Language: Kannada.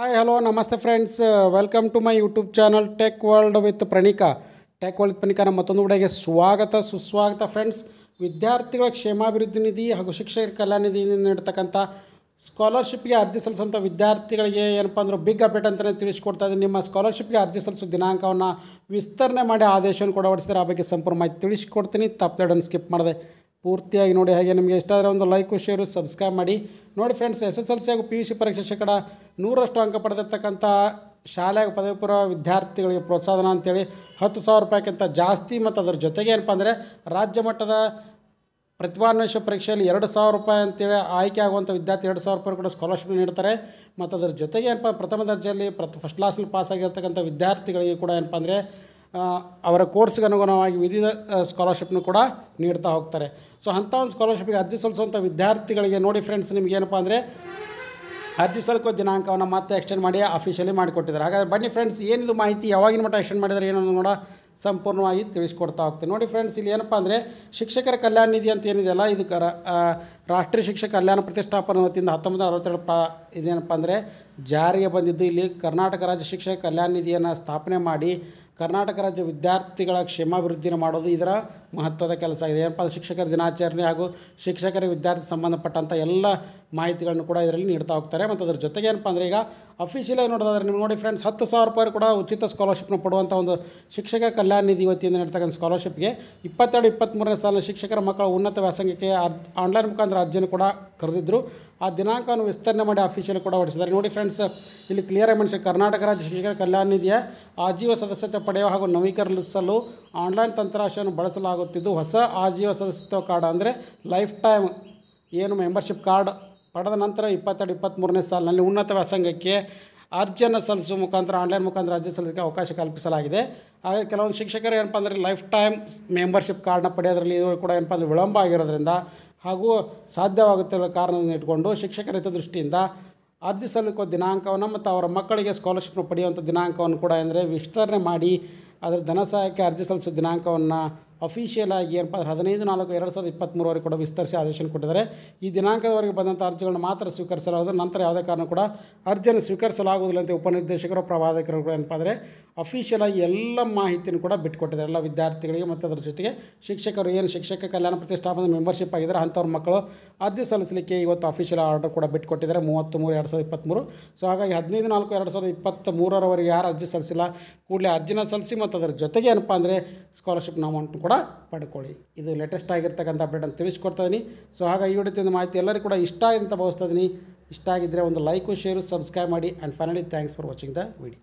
ಹಾಯ್ ಹಲೋ ನಮಸ್ತೆ friends welcome to my YouTube channel tech world with Pranika tech world Pranika ನಮ್ಮ ಮತ್ತೊಂದು ಕಡೆಗೆ ಸ್ವಾಗತ ಸುಸ್ವಾಗತ ಫ್ರೆಂಡ್ಸ್ ವಿದ್ಯಾರ್ಥಿಗಳ ಕ್ಷೇಮಾಭಿವೃದ್ಧಿ ನಿಧಿ ಹಾಗೂ ಶಿಕ್ಷಕರ ಕಲ್ಯಾಣ ನಿಧಿಯಿಂದ ನೀಡ್ತಕ್ಕಂಥ ಸ್ಕಾಲರ್ಶಿಪ್ಗೆ ಅರ್ಜಿ ಸಲ್ಲಿಸುವಂಥ ವಿದ್ಯಾರ್ಥಿಗಳಿಗೆ ಏನಪ್ಪ ಅಂದ್ರೆ ಬಿಗ್ ಅಪ್ಡೇಟ್ ಅಂತಲೇ ತಿಳಿಸ್ಕೊಡ್ತಾ ಇದ್ದೀನಿ ನಿಮ್ಮ ಸ್ಕಾಲರ್ಶಿಪ್ಗೆ ಅರ್ಜಿ ಸಲ್ಲಿಸೋ ದಿನಾಂಕವನ್ನು ವಿಸ್ತರಣೆ ಮಾಡಿ ಆದೇಶವನ್ನು ಕೂಡ ಹೊಡಿಸಿದ್ರೆ ಆ ಬಗ್ಗೆ ಸಂಪೂರ್ಣ ಮಾಹಿತಿ ತಿಳಿಸ್ಕೊಡ್ತೀನಿ ತಪ್ಪದೆ ಸ್ಕಿಪ್ ಮಾಡಿದೆ ಪೂರ್ತಿಯಾಗಿ ನೋಡಿ ಹಾಗೆ ನಿಮಗೆ ಇಷ್ಟ ಆದರೆ ಒಂದು ಲೈಕು ಶೇರು ಸಬ್ಸ್ಕ್ರೈಬ್ ಮಾಡಿ ನೋಡಿ friends S S L C ಹಾಗೂ ಪಿ ಯು ಸಿ ಪರೀಕ್ಷೆ ಶೇಕಡ ನೂರಷ್ಟು ಅಂಕ ಪಡೆದಿರ್ತಕ್ಕಂಥ ಶಾಲೆಗೆ ಪದವಿ ಪೂರ್ವ ವಿದ್ಯಾರ್ಥಿಗಳಿಗೆ ಪ್ರೋತ್ಸಾಹನ ಅಂತೇಳಿ ಹತ್ತು ಸಾವಿರ ರೂಪಾಯಿಗಿಂತ ಜಾಸ್ತಿ ಮತ್ತು ಅದರ ಜೊತೆಗೆ ಏನಪ್ಪ ಅಂದರೆ ರಾಜ್ಯ ಮಟ್ಟದ ಪ್ರತಿಭಾನ್ವೇಷ ಪರೀಕ್ಷೆಯಲ್ಲಿ ಎರಡು ಸಾವಿರ ರೂಪಾಯಿ ಅಂತೇಳಿ ಆಯ್ಕೆ ಆಗುವಂಥ ವಿದ್ಯಾರ್ಥಿ ಎರಡು ಸಾವಿರ ರೂಪಾಯಿ ಕೂಡ ಸ್ಕಾಲರ್ಶಿಪ್ ನೀಡ್ತಾರೆ ಮತ್ತು ಅದರ ಜೊತೆಗೆ ಏನಪ್ಪ ಪ್ರಥಮ ದರ್ಜೆಯಲ್ಲಿ ಪ್ರ ಫಸ್ಟ್ ಕ್ಲಾಸಲ್ಲಿ ಪಾಸ್ ಆಗಿರ್ತಕ್ಕಂಥ ವಿದ್ಯಾರ್ಥಿಗಳಿಗೆ ಕೂಡ ಏನಪ್ಪ ಅಂದರೆ ಅವರ ಕೋರ್ಸ್ಗೆ ಅನುಗುಣವಾಗಿ ವಿವಿಧ ಸ್ಕಾಲರ್ಶಿಪ್ನು ಕೂಡ ನೀಡ್ತಾ ಹೋಗ್ತಾರೆ ಸೊ ಅಂಥ ಒಂದು ಸ್ಕಾಲರ್ಶಿಪ್ಗೆ ಅರ್ಜಿ ಸಲ್ಲಿಸುವಂಥ ವಿದ್ಯಾರ್ಥಿಗಳಿಗೆ ನೋಡಿ ಫ್ರೆಂಡ್ಸ್ ನಿಮಗೇನಪ್ಪ ಅಂದರೆ ಅರ್ಜಿ ಸಲ್ಕೋ ದಿನಾಂಕವನ್ನು ಮತ್ತೆ ಎಕ್ಸ್ಟೆಂಡ್ ಮಾಡಿ ಅಫಿಷಿಯಲಿ ಮಾಡಿಕೊಟ್ಟಿದ್ದಾರೆ ಹಾಗಾದರೆ ಬನ್ನಿ ಫ್ರೆಂಡ್ಸ್ ಏನಿದು ಮಾಹಿತಿ ಯಾವಾಗಿನ ಮಟ್ಟ ಎಕ್ಸ್ಟೆಂಡ್ ಮಾಡಿದರೆ ಏನೋ ಕೂಡ ಸಂಪೂರ್ಣವಾಗಿ ತಿಳಿಸ್ಕೊಡ್ತಾ ಹೋಗ್ತೀನಿ ನೋಡಿ ಫ್ರೆಂಡ್ಸ್ ಇಲ್ಲಿ ಏನಪ್ಪ ಅಂದರೆ ಶಿಕ್ಷಕರ ಕಲ್ಯಾಣ ನಿಧಿ ಅಂತ ಏನಿದೆಯಲ್ಲ ಇದು ಕರ ರಾಷ್ಟ್ರೀಯ ಶಿಕ್ಷಕ ಕಲ್ಯಾಣ ಪ್ರತಿಷ್ಠಾಪನ ವತಿಯಿಂದ ಹತ್ತೊಂಬತ್ತು ಅರವತ್ತೆರಡು ಪ್ರ ಇದೇನಪ್ಪ ಅಂದರೆ ಜಾರಿಗೆ ಬಂದಿದ್ದು ಇಲ್ಲಿ ಕರ್ನಾಟಕ ರಾಜ್ಯ ಶಿಕ್ಷಕ ಕಲ್ಯಾಣ ನಿಧಿಯನ್ನು ಸ್ಥಾಪನೆ ಮಾಡಿ ಕರ್ನಾಟಕ ರಾಜ್ಯ ವಿದ್ಯಾರ್ಥಿಗಳ ಕ್ಷೇಮಾಭಿವೃದ್ಧಿನ ಮಾಡೋದು ಇದರ ಮಹತ್ವದ ಕೆಲಸ ಇದೆ ಏನಪ್ಪ ಶಿಕ್ಷಕರ ದಿನಾಚರಣೆ ಹಾಗೂ ಶಿಕ್ಷಕರ ವಿದ್ಯಾರ್ಥಿ ಸಂಬಂಧಪಟ್ಟಂಥ ಎಲ್ಲ ಮಾಹಿತಿಗಳನ್ನು ಕೂಡ ಇದರಲ್ಲಿ ನೀಡ್ತಾ ಹೋಗ್ತಾರೆ ಮತ್ತು ಅದ್ರ ಜೊತೆಗೆ ಏನಪ್ಪ ಅಂದರೆ ಈಗ ಅಫಿಷಿಯಲಾಗಿ ನೋಡೋದಾದ್ರೆ ನೀವು ನೋಡಿ ಫ್ರೆಂಡ್ಸ್ ಹತ್ತು ಸಾವಿರ ರೂಪಾಯಿ ಕೂಡ ಉಚಿತ ಸ್ಕಾಲರ್ಶಿಪ್ನ ಪಡುವಂಥ ಒಂದು ಶಿಕ್ಷಕ ಕಲ್ಯಾಣ ನಿಧಿ ವತಿಯಿಂದ ನೀಡ್ತಕ್ಕಂಥ ಸ್ಕಾಲರ್ಶಿಪ್ಗೆ ಇಪ್ಪತ್ತೆರಡು ಇಪ್ಪತ್ತ್ಮೂರನೇ ಸಾಲಿನ ಶಿಕ್ಷಕರ ಮಕ್ಕಳ ಉನ್ನತ ವ್ಯಾಸಂಗಕ್ಕೆ ಅರ್ ಆನ್ಲೈನ್ ಮುಖಾಂತರ ಅರ್ಜಿಯನ್ನು ಕೂಡ ಕರೆದಿದ್ದರು ಆ ದಿನಾಂಕವನ್ನು ವಿಸ್ತರಣೆ ಮಾಡಿ ಆಫೀಷಿಯಲ್ ಕೂಡ ಹೊರಡಿಸಿದ್ದಾರೆ ನೋಡಿ ಫ್ರೆಂಡ್ಸ್ ಇಲ್ಲಿ ಕ್ಲಿಯರ್ ಆಗಿ ಮನುಷ್ಯ ಕರ್ನಾಟಕ ರಾಜ್ಯ ಶಿಕ್ಷಕರ ಕಲ್ಯಾಣ ನಿಧಿಯ ಆಜೀವ ಸದಸ್ಯತ್ವ ಪಡೆಯುವ ಹಾಗೂ ನವೀಕರಿಸಲು ಆನ್ಲೈನ್ ತಂತ್ರಾಂಶವನ್ನು ಬಳಸಲಾಗುತ್ತಿದ್ದು ಹೊಸ ಆಜೀವ ಸದಸ್ಯತ್ವ ಕಾರ್ಡ್ ಅಂದರೆ ಲೈಫ್ ಟೈಮ್ ಏನು ಮೆಂಬರ್ಶಿಪ್ ಕಾರ್ಡ್ ಪಡೆದ ನಂತರ ಇಪ್ಪತ್ತೆರಡು ಇಪ್ಪತ್ತ್ಮೂರನೇ ಸಾಲಿನಲ್ಲಿ ಉನ್ನತ ವ್ಯಾಸಂಗಕ್ಕೆ ಅರ್ಜಿಯನ್ನು ಸಲ್ಲಿಸುವ ಮುಖಾಂತರ ಆನ್ಲೈನ್ ಮುಖಾಂತರ ಅರ್ಜಿ ಸಲ್ಲಿಸಲಿಕ್ಕೆ ಅವಕಾಶ ಕಲ್ಪಿಸಲಾಗಿದೆ ಹಾಗೆ ಕೆಲವೊಂದು ಶಿಕ್ಷಕರು ಏನಪ್ಪ ಅಂದರೆ ಲೈಫ್ ಟೈಮ್ ಮೆಂಬರ್ಶಿಪ್ ಕಾರ್ಡ್ನ ಪಡೆಯೋದ್ರಲ್ಲಿ ಇದು ಕೂಡ ಏನಪ್ಪ ಅಂದರೆ ವಿಳಂಬ ಆಗಿರೋದ್ರಿಂದ ಹಾಗೂ ಸಾಧ್ಯವಾಗುತ್ತಿರುವ ಕಾರಣವನ್ನು ಇಟ್ಕೊಂಡು ಶಿಕ್ಷಕರ ಹಿತದೃಷ್ಟಿಯಿಂದ ಅರ್ಜಿ ಸಲ್ಲಿಸೋ ದಿನಾಂಕವನ್ನು ಮತ್ತು ಅವರ ಮಕ್ಕಳಿಗೆ ಸ್ಕಾಲರ್ಶಿಪ್ ಪಡೆಯುವಂಥ ದಿನಾಂಕವನ್ನು ಕೂಡ ಅಂದರೆ ವಿಸ್ತರಣೆ ಮಾಡಿ ಅದರ ಧನ ಸಹಾಯಕ್ಕೆ ಅರ್ಜಿ ಸಲ್ಲಿಸೋ ದಿನಾಂಕವನ್ನು ಅಫಿಷಿಯಲ್ ಆಗಿ ಏನಪ್ಪ ಅಂದರೆ ಹದಿನೈದು ನಾಲ್ಕು ಎರಡು ಸಾವಿರದ ಇಪ್ಪತ್ತ್ಮೂರವರೆಗೆ ಕೂಡ ವಿಸ್ತರಿಸಿ ಆದೇಶ ಕೊಟ್ಟಿದ್ದಾರೆ ಈ ದಿನಾಂಕದವರೆಗೆ ಬಂದಂಥ ಅರ್ಜಿಗಳನ್ನು ಮಾತ್ರ ಸ್ವೀಕರಿಸಲಾಗುವುದು ನಂತರ ಯಾವುದೇ ಕಾರಣ ಕೂಡ ಅರ್ಜಿಯನ್ನು ಸ್ವೀಕರಿಸಲಾಗುವುದಿಲ್ಲ ಅಂತ ಉಪನಿರ್ದೇಶಕರು ಪ್ರವಾದಕರು ಕೂಡ ಏನಪ್ಪ ಅಂದರೆ ಅಫಿಷಿಯಲ್ ಎಲ್ಲ ಮಾಹಿತಿಯನ್ನು ಕೂಡ ಬಿಟ್ಕೊಟ್ಟಿದ್ದಾರೆ ಎಲ್ಲ ವಿದ್ಯಾರ್ಥಿಗಳಿಗೆ ಮತ್ತು ಅದರ ಜೊತೆಗೆ ಶಿಕ್ಷಕರು ಏನು ಶಿಕ್ಷಕ ಕಲ್ಯಾಣ ಪ್ರತಿಷ್ಠಾಪನದ ಮೆಂಬರ್ಶಿಪ್ ಆಗಿದ್ದಾರೆ ಅಂಥವ್ರ ಮಕ್ಕಳು ಅರ್ಜಿ ಸಲ್ಲಿಸಲಿಕ್ಕೆ ಇವತ್ತು ಅಫಿಷಿಯಲ್ ಆರ್ಡರ್ ಕೂಡ ಬಿಟ್ಕೊಟ್ಟಿದ್ದಾರೆ ಮೂವತ್ತು ಮೂರು ಎರಡು ಸಾವಿರದ ಇಪ್ಪತ್ತ್ಮೂರು ಸೊ ಹಾಗಾಗಿ ಹದಿನೈದು ನಾಲ್ಕು ಎರಡು ಸಾವಿರದ ಇಪ್ಪತ್ತ ಮೂರರವರೆಗೆ ಯಾರು ಅರ್ಜಿ ಸಲ್ಲಿಸಿಲ್ಲ ಕೂಡಲೇ ಅರ್ಜಿನ ಸಲ್ಲಿಸಿ ಮತ್ತು ಅದರ ಜೊತೆಗೆ ಏನಪ್ಪ ಅಂದರೆ ಸ್ಕಾಲರ್ಶಿಪ್ನ ಅಮೌಂಟ್ ಕೂಡ ಕೂಡ ಪಡ್ಕೊಳ್ಳಿ ಇದು ಲೇಟೆಸ್ಟ್ ಆಗಿರ್ತಕ್ಕಂಥ ಅಪ್ಡೇಟ್ ಅಂತ ತಿಳಿಸ್ಕೊಡ್ತಾ ಇದ್ದೀನಿ ಸೊ ಹಾಗಾಗಿ ಈ ವಿಡಿಯೋ ಮಾಹಿತಿ ಎಲ್ಲರೂ ಕೂಡ ಇಷ್ಟ ಅಂತ ಭಾವಿಸ್ತಾ ಇದ್ದೀನಿ ಇಷ್ಟ ಆಗಿದ್ದರೆ ಒಂದು ಲೈಕು ಶೇರು ಸಬ್ಸ್ಕ್ರೈಬ್ ಮಾಡಿ and finally thanks for watching the video